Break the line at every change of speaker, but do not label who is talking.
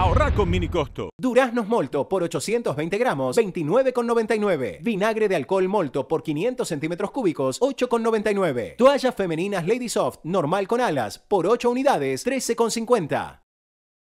Ahorrar
con mini costo.
Duraznos Molto por 820 gramos, 29,99. Vinagre de alcohol Molto por 500 centímetros cúbicos, 8,99. Toallas femeninas Lady Soft normal con alas por 8 unidades, 13,50.